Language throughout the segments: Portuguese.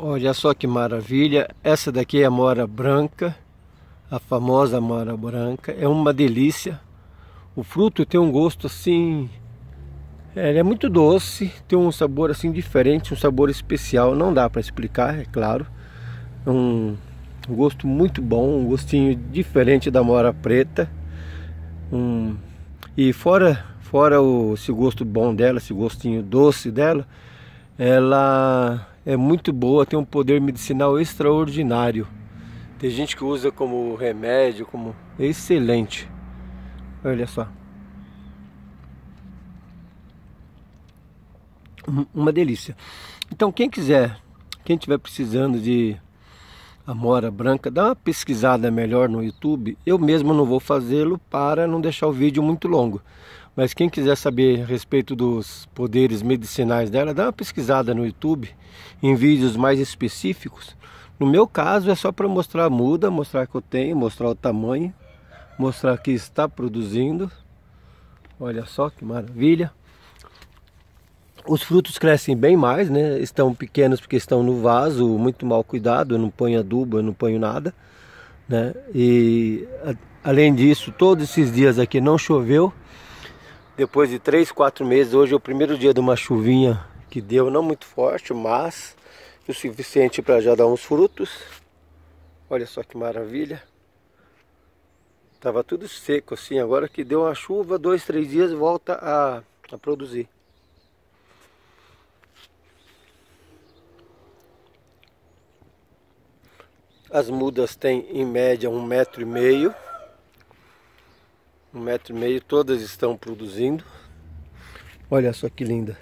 Olha só que maravilha, essa daqui é a mora branca, a famosa mora branca, é uma delícia. O fruto tem um gosto assim, é, ele é muito doce, tem um sabor assim diferente, um sabor especial, não dá para explicar, é claro. É um gosto muito bom, um gostinho diferente da mora preta. Um, e fora fora o, esse gosto bom dela, esse gostinho doce dela, ela é muito boa, tem um poder medicinal extraordinário. Tem gente que usa como remédio, como excelente. Olha só. Uma delícia. Então quem quiser, quem estiver precisando de amora branca, dá uma pesquisada melhor no YouTube. Eu mesmo não vou fazê-lo para não deixar o vídeo muito longo. Mas quem quiser saber a respeito dos poderes medicinais dela, dá uma pesquisada no YouTube em vídeos mais específicos. No meu caso é só para mostrar a muda, mostrar que eu tenho, mostrar o tamanho, mostrar que está produzindo. Olha só que maravilha. Os frutos crescem bem mais, né? Estão pequenos porque estão no vaso, muito mal cuidado, eu não ponho adubo, eu não ponho nada, né? E a, além disso, todos esses dias aqui não choveu. Depois de três, quatro meses, hoje é o primeiro dia de uma chuvinha que deu, não muito forte, mas o suficiente para já dar uns frutos. Olha só que maravilha. Tava tudo seco assim, agora que deu uma chuva, dois, três dias volta a, a produzir. As mudas têm em média um metro e meio um metro e meio, todas estão produzindo. Olha só que linda.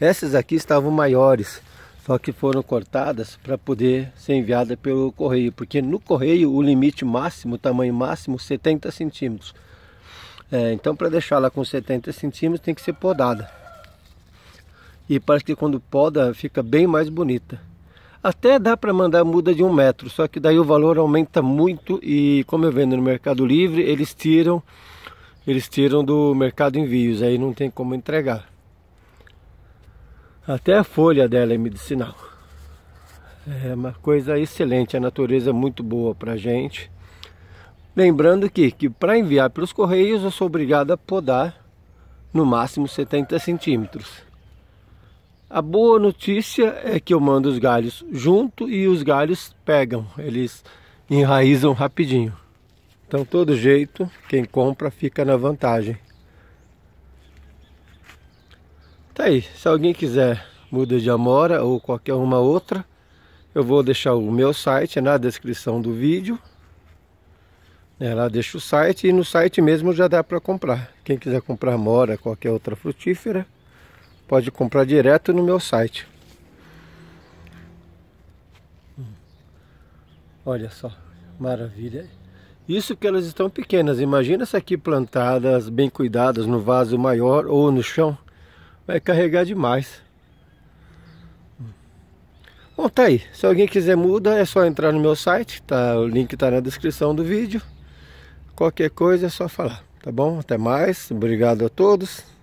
Essas aqui estavam maiores, só que foram cortadas para poder ser enviada pelo correio, porque no correio o limite máximo, o tamanho máximo, 70 centímetros. É, então para deixar ela com 70 centímetros tem que ser podada. E parece que quando poda fica bem mais bonita. Até dá para mandar muda de um metro, só que daí o valor aumenta muito e como eu vendo no Mercado Livre, eles tiram eles tiram do mercado envios, aí não tem como entregar. Até a folha dela é medicinal. É uma coisa excelente, a natureza é muito boa para gente. Lembrando que, que para enviar pelos correios eu sou obrigado a podar no máximo 70 centímetros. A boa notícia é que eu mando os galhos junto e os galhos pegam, eles enraizam rapidinho. Então, todo jeito, quem compra fica na vantagem. Tá aí, se alguém quiser muda de amora ou qualquer uma outra, eu vou deixar o meu site na descrição do vídeo. É, lá deixa o site e no site mesmo já dá para comprar. Quem quiser comprar amora, qualquer outra frutífera, pode comprar direto no meu site. Hum. Olha só, maravilha. Isso que elas estão pequenas. Imagina se aqui plantadas, bem cuidadas, no vaso maior ou no chão. Vai carregar demais. Bom, tá aí. Se alguém quiser muda, é só entrar no meu site. Tá, o link está na descrição do vídeo. Qualquer coisa é só falar. Tá bom? Até mais. Obrigado a todos.